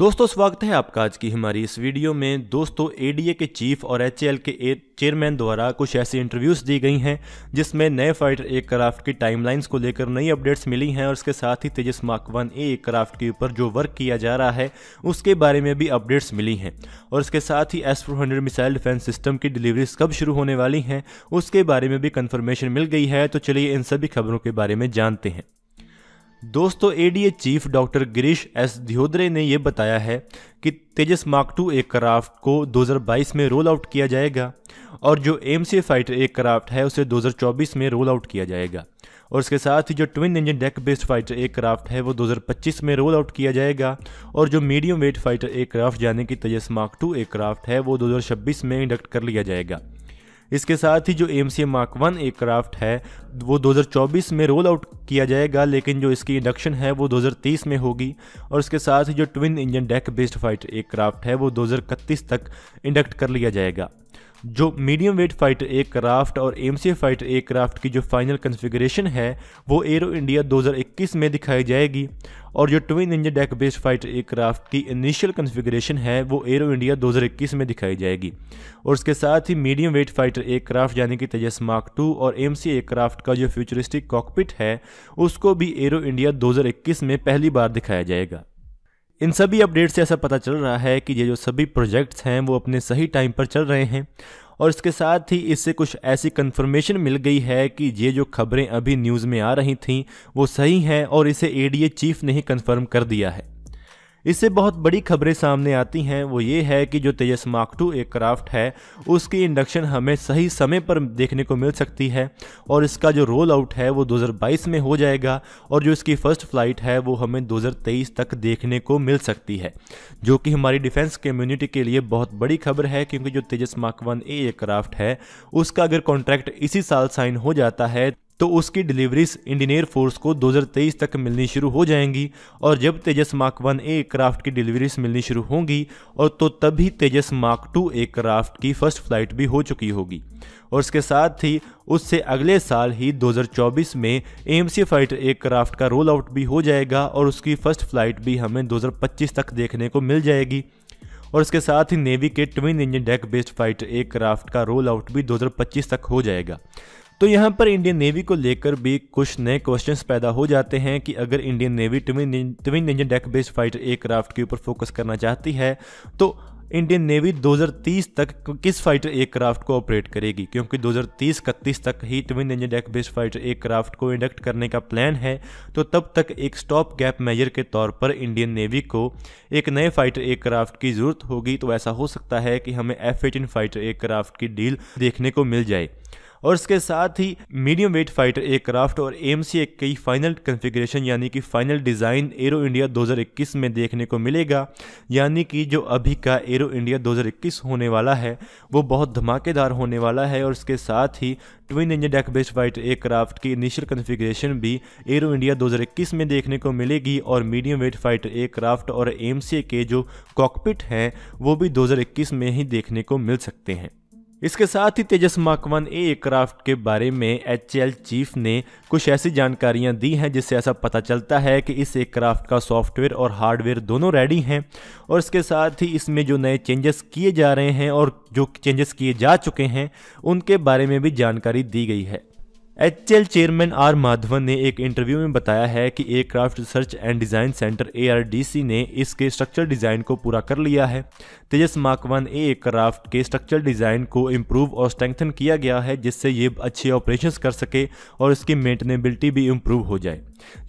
दोस्तों स्वागत है आपका आज की हमारी इस वीडियो में दोस्तों एडीए के चीफ और एच के चेयरमैन द्वारा कुछ ऐसी इंटरव्यूज दी गई हैं जिसमें नए फाइटर एयरक्राफ्ट की टाइमलाइंस को लेकर नई अपडेट्स मिली हैं और इसके साथ ही Tejas mark one A aircraft के ऊपर जो वर्क किया जा रहा है उसके बारे में भी अपडेट्स मिली हैं और इसके साथ ही S four missile defence system की डिलीवरीज कब शुरू होने वाली हैं उसके बारे में भी कन्फर्मेशन मिल गई है तो चलिए इन सभी खबरों के बारे में जानते हैं दोस्तों ADA chief doctor Girish S Deodhare ने यह बताया है कि तेजस मार्क टू एयरक्राफ्ट को 2022 में रोल आउट किया जाएगा और जो एम सी फाइटर एयरक्राफ्ट है उसे 2024 में रोल आउट किया जाएगा और इसके साथ ही जो twin engine deck based fighter aircraft है वो 2025 में रोल आउट किया जाएगा और जो मीडियम वेट फाइटर एयरक्राफ्ट यानी कि तेजस मार्क टू एयरक्राफ्ट है वो 2026 में इंडक्ट कर लिया जाएगा इसके साथ ही जो M C mark one aircraft है वो 2024 में रोल आउट किया जाएगा लेकिन जो इसकी इंडक्शन है वो 2030 में होगी और इसके साथ ही जो twin engine deck based fighter aircraft है वो दो तक इंडक्ट कर लिया जाएगा जो मीडियम वेट फाइटर एयरक्राफ्ट और एम सी फाइटर एयरक्राफ्ट की जो फाइनल कन्फिग्रेशन है वो एरो इंडिया 2021 में दिखाई जाएगी और जो twin engine deck based fighter aircraft की इनिशियल कन्फिग्रेशन है वो एयरो इंडिया 2021 में दिखाई जाएगी और उसके साथ ही मीडियम वेट फाइटर एयरक्राफ्ट यानी कि तेजस मार्क टू और एम सी एयरक्राफ्ट का जो फ्यूचरिस्टिक कॉकपिट है उसको भी एयरो इंडिया 2021 में पहली बार दिखाया जाएगा इन सभी अपडेट से ऐसा पता चल रहा है कि ये जो सभी प्रोजेक्ट्स हैं वो अपने सही टाइम पर चल रहे हैं और इसके साथ ही इससे कुछ ऐसी कन्फर्मेशन मिल गई है कि ये जो खबरें अभी न्यूज़ में आ रही थीं वो सही हैं और इसे एडीए चीफ ने ही कन्फर्म कर दिया है इससे बहुत बड़ी खबरें सामने आती हैं वो ये है कि जो तेजस मार्क टू एयरक्राफ्ट है उसकी इंडक्शन हमें सही समय पर देखने को मिल सकती है और इसका जो रोल आउट है वो 2022 में हो जाएगा और जो इसकी फर्स्ट फ्लाइट है वो हमें 2023 तक देखने को मिल सकती है जो कि हमारी डिफेंस कम्युनिटी के लिए बहुत बड़ी खबर है क्योंकि जो Tejas mark one A aircraft है उसका अगर कॉन्ट्रैक्ट इसी साल साइन हो जाता है तो उसकी डिलीवरीज इंडियन एयर फोर्स को 2023 तक मिलनी शुरू हो जाएंगी और जब तेजस मार्क वन एयरक्राफ्ट की डिलीवरीज मिलनी शुरू होंगी और तो तभी तेजस मार्क टू एयरक्राफ्ट की फर्स्ट फ्लाइट भी हो चुकी होगी और इसके साथ ही उससे अगले साल ही 2024 में एम सी फाइटर एयरक्राफ्ट का रोल आउट भी हो जाएगा और उसकी फर्स्ट फ्लाइट भी हमें 2025 तक देखने को मिल जाएगी और इसके साथ ही नेवी के twin engine deck based fighter aircraft का रोल आउट भी 2025 तक हो जाएगा तो यहाँ पर इंडियन नेवी को लेकर भी कुछ नए क्वेश्चन पैदा हो जाते हैं कि अगर Indian navy twin engine deck based fighter aircraft के ऊपर फोकस करना चाहती है तो इंडियन नेवी 2030 तक किस फाइटर एयरक्राफ्ट को ऑपरेट करेगी क्योंकि 2030 इकतीस तक ही twin engine deck based fighter aircraft को इंडक्ट करने का प्लान है तो तब तक एक स्टॉप गैप मेजर के तौर पर इंडियन नेवी को एक नए फाइटर एयरक्राफ्ट की ज़रूरत होगी तो ऐसा हो सकता है कि हमें एफ एटीन फाइटर एयरक्राफ्ट की डील देखने को मिल जाए और इसके साथ ही मीडियम वेट फाइटर एयरक्राफ्ट और एम सी की फाइनल कन्फिग्रेशन यानी कि फाइनल डिज़ाइन एरो इंडिया 2021 में देखने को मिलेगा यानी कि जो अभी का एरो इंडिया 2021 होने वाला है वो बहुत धमाकेदार होने वाला है और इसके साथ ही twin engine deck based fighter aircraft की इनिशियल कन्फिग्रेशन भी एरो इंडिया 2021 में देखने को मिलेगी और मीडियम वेट फाइटर एयरक्राफ्ट और एम के जो कॉकपिट हैं वो भी 2021 में ही देखने को मिल सकते हैं इसके साथ ही तेजस मार्क ए एयरक्राफ्ट के बारे में एच चीफ ने कुछ ऐसी जानकारियां दी हैं जिससे ऐसा पता चलता है कि इस एयरक्राफ्ट का सॉफ्टवेयर और हार्डवेयर दोनों रेडी हैं और इसके साथ ही इसमें जो नए चेंजेस किए जा रहे हैं और जो चेंजेस किए जा चुके हैं उनके बारे में भी जानकारी दी गई है एच चेयरमैन आर माधवन ने एक इंटरव्यू में बताया है कि aircraft research and design centre A ने इसके स्ट्रक्चर डिज़ाइन को पूरा कर लिया है तेजस वन एयरक्राफ्ट के स्ट्रक्चर डिज़ाइन को इम्प्रूव और स्ट्रेंथन किया गया है जिससे ये अच्छे ऑपरेशंस कर सके और इसकी मेंटेनेबिलिटी भी इम्प्रूव हो जाए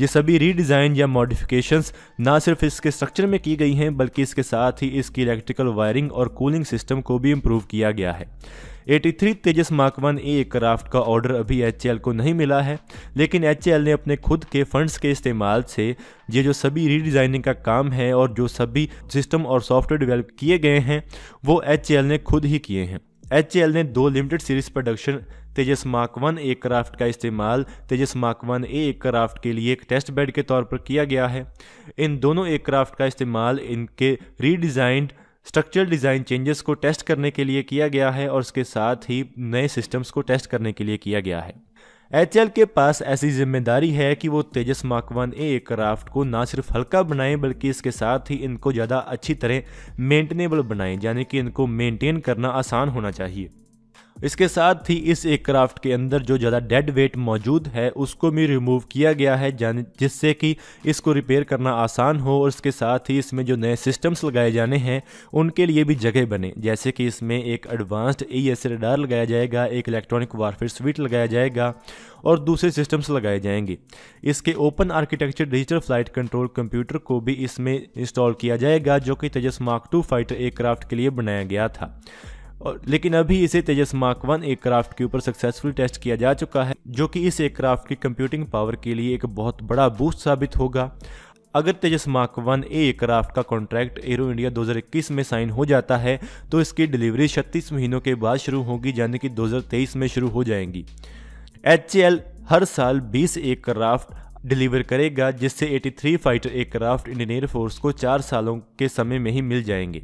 ये सभी रीडिज़ाइन या मॉडिफिकेशंस ना सिर्फ इसके स्ट्रक्चर में की गई हैं बल्कि इसके साथ ही इसकी इलेक्ट्रिकल वायरिंग और कूलिंग सिस्टम को भी इम्प्रूव किया गया है 83 तेजस वन ए क्राफ्ट का ऑर्डर अभी एच को नहीं मिला है लेकिन एच ने अपने खुद के फंड्स के इस्तेमाल से ये जो सभी रीडिज़ाइनिंग का काम है और जो सभी सिस्टम और सॉफ्टवेयर डेवलप किए गए हैं वो एच ने खुद ही किए हैं एच ने दो limited series production Tejas mark one एक क्राफ्ट का इस्तेमाल तेजस मार्क वन ए एक क्राफ्ट के लिए एक टेस्ट बेड के तौर पर किया गया है इन दोनों एक क्राफ्ट का इस्तेमाल इनके रीडिज़ाइंड स्ट्रक्चरल डिज़ाइन चेंजेस को टेस्ट करने के लिए किया गया है और उसके साथ ही नए सिस्टम्स को टेस्ट करने के लिए किया गया है एच के पास ऐसी जिम्मेदारी है कि वो तेजस माकवन ए क्राफ्ट को ना सिर्फ हल्का बनाएं बल्कि इसके साथ ही इनको ज़्यादा अच्छी तरह मेंटेनेबल बनाएं यानी कि इनको मेंटेन करना आसान होना चाहिए इसके साथ ही इस एयरक्राफ्ट के अंदर जो ज़्यादा डेड वेट मौजूद है उसको भी रिमूव किया गया है जिससे कि इसको रिपेयर करना आसान हो और इसके साथ ही इसमें जो नए सिस्टम्स लगाए जाने हैं उनके लिए भी जगह बने जैसे कि इसमें एक एडवांस्ड ई एस रडार लगाया जाएगा एक इलेक्ट्रॉनिक वारफेयर स्वीट लगाया जाएगा और दूसरे सिस्टम्स लगाए जाएंगे इसके open architecture digital flight control computer को भी इसमें इंस्टॉल किया जाएगा जो कि Tejas mark two fighter aircraft के लिए बनाया गया था और लेकिन अभी इसे तेजस मार्क वन एयरक्राफ्ट के ऊपर सक्सेसफुल टेस्ट किया जा चुका है जो कि इस एयरक्राफ्ट की कंप्यूटिंग पावर के लिए एक बहुत बड़ा बूस्ट साबित होगा अगर Tejas mark one A aircraft का कॉन्ट्रैक्ट एरो इंडिया 2021 में साइन हो जाता है तो इसकी डिलीवरी छत्तीस महीनों के बाद शुरू होगी यानी कि 2023 में शुरू हो जाएंगी एच हर साल 20 एयरक्राफ्ट डिलीवर करेगा जिससे 83 फाइटर एयरक्राफ्ट इंडियन एयरफोर्स को चार सालों के समय में ही मिल जाएंगे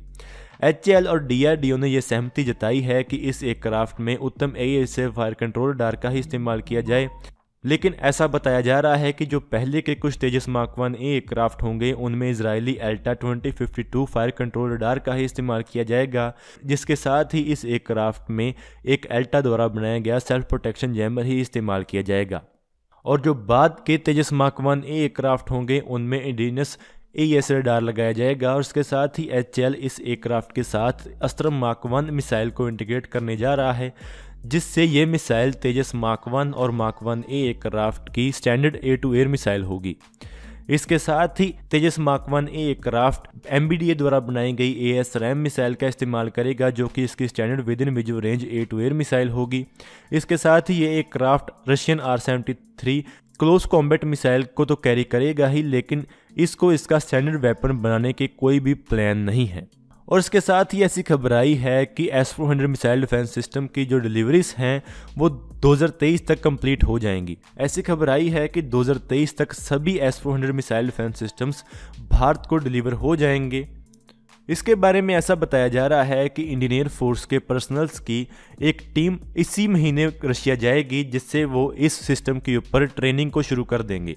एच और डी ने यह सहमति जताई है कि इस एयरक्राफ्ट में उत्तम ए फायर कंट्रोल डार का ही इस्तेमाल किया जाए लेकिन ऐसा बताया जा रहा है कि जो पहले के कुछ तेजस माकवान ए एयरक्राफ्ट होंगे उनमें Israeli Elta 2052 fire control radar का ही इस्तेमाल किया जाएगा जिसके साथ ही इस एयरक्राफ्ट में एक एल्टा द्वारा बनाया गया सेल्फ प्रोटेक्शन जैमर ही इस्तेमाल किया जाएगा और जो बाद के तेजस माकवान ए एयरक्राफ्ट होंगे उनमें इंडीनस ए एस रडार लगाया जाएगा और उसके साथ ही एच इस एयरक्राफ्ट के साथ अस्त्र मार्क वन मिसाइल को इंटीग्रेट करने जा रहा है जिससे ये मिसाइल तेजस मार्क वन और मार्क वन ए एयरक्राफ्ट की standard air to air missile होगी इसके साथ ही Tejas mark one A craft M द्वारा बनाई गई ए एस रैम मिसाइल का इस्तेमाल करेगा जो कि इसकी standard within visual range air to air missile होगी इसके साथ ही ये aircraft Russian R seventy three close combat missile को तो कैरी करेगा ही लेकिन इसको इसका स्टैंडर्ड वेपन बनाने के कोई भी प्लान नहीं है और इसके साथ ही ऐसी खबर आई है कि S four hundred missile defence system की जो डिलीवरीज हैं वो 2023 तक कंप्लीट हो जाएंगी ऐसी खबर आई है कि 2023 तक सभी S four hundred missile defence systems Bharat को डिलीवर हो जाएंगे इसके बारे में ऐसा बताया जा रहा है कि इंडियन एयर फोर्स के पर्सनल्स की एक टीम इसी महीने रशिया जाएगी जिससे वो इस सिस्टम के ऊपर ट्रेनिंग को शुरू कर देंगे